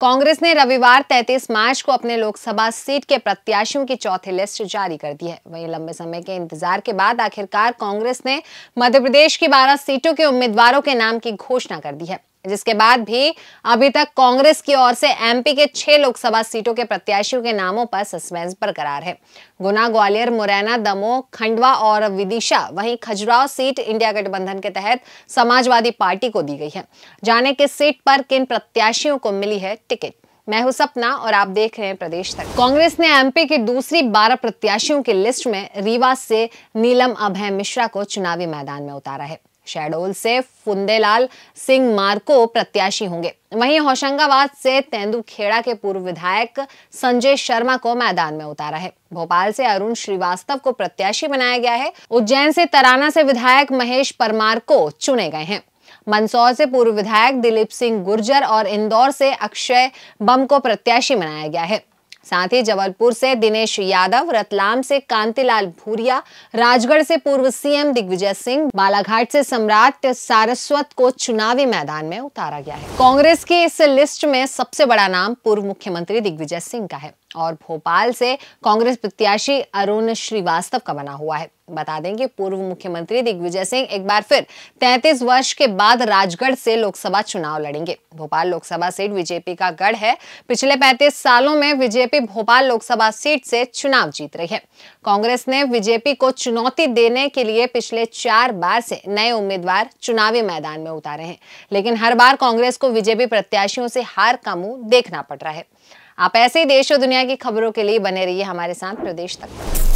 कांग्रेस ने रविवार 33 मार्च को अपने लोकसभा सीट के प्रत्याशियों की चौथी लिस्ट जारी कर दी है वहीं लंबे समय के इंतजार के बाद आखिरकार कांग्रेस ने मध्य प्रदेश की 12 सीटों के उम्मीदवारों के नाम की घोषणा कर दी है जिसके बाद भी अभी तक कांग्रेस की ओर से एमपी के छह लोकसभा सीटों के प्रत्याशियों के नामों पर सस्पेंस बरकरार है गुना ग्वालियर मुरैना दमोह खंडवा और विदिशा वहीं खजुराव सीट इंडिया गठबंधन के तहत समाजवादी पार्टी को दी गई है जाने किस सीट पर किन प्रत्याशियों को मिली है टिकट मैं हूं सपना और आप देख रहे हैं प्रदेश तक कांग्रेस ने एमपी की दूसरी 12 प्रत्याशियों की लिस्ट में रीवा से नीलम अभय मिश्रा को चुनावी मैदान में उतारा है शहडोल से फुंदेलाल सिंह मार्को प्रत्याशी होंगे वहीं होशंगाबाद से तेंदुखेड़ा के पूर्व विधायक संजय शर्मा को मैदान में उतारा है भोपाल से अरुण श्रीवास्तव को प्रत्याशी बनाया गया है उज्जैन से तराना से विधायक महेश परमार को चुने गए हैं मंदसौर से पूर्व विधायक दिलीप सिंह गुर्जर और इंदौर से अक्षय बम को प्रत्याशी बनाया गया है साथ ही जबलपुर से दिनेश यादव रतलाम से कांतिलाल भूरिया राजगढ़ से पूर्व सीएम दिग्विजय सिंह बालाघाट से सम्राट सारस्वत को चुनावी मैदान में उतारा गया है कांग्रेस की इस लिस्ट में सबसे बड़ा नाम पूर्व मुख्यमंत्री दिग्विजय सिंह का है और भोपाल से कांग्रेस प्रत्याशी अरुण श्रीवास्तव का बना हुआ है बता दें कि पूर्व मुख्यमंत्री दिग्विजय सिंह एक बार फिर 33 वर्ष के बाद राजगढ़ से लोकसभा चुनाव लड़ेंगे भोपाल लोकसभा सीट बीजेपी का गढ़ है पिछले 35 सालों में बीजेपी भोपाल लोकसभा सीट से चुनाव जीत रही है कांग्रेस ने बीजेपी को चुनौती देने के लिए पिछले चार बार से नए उम्मीदवार चुनावी मैदान में उतारे हैं लेकिन हर बार कांग्रेस को बीजेपी प्रत्याशियों से हार का मुंह देखना पड़ रहा है आप ऐसे ही देश और दुनिया की खबरों के लिए बने रहिए हमारे साथ प्रदेश तक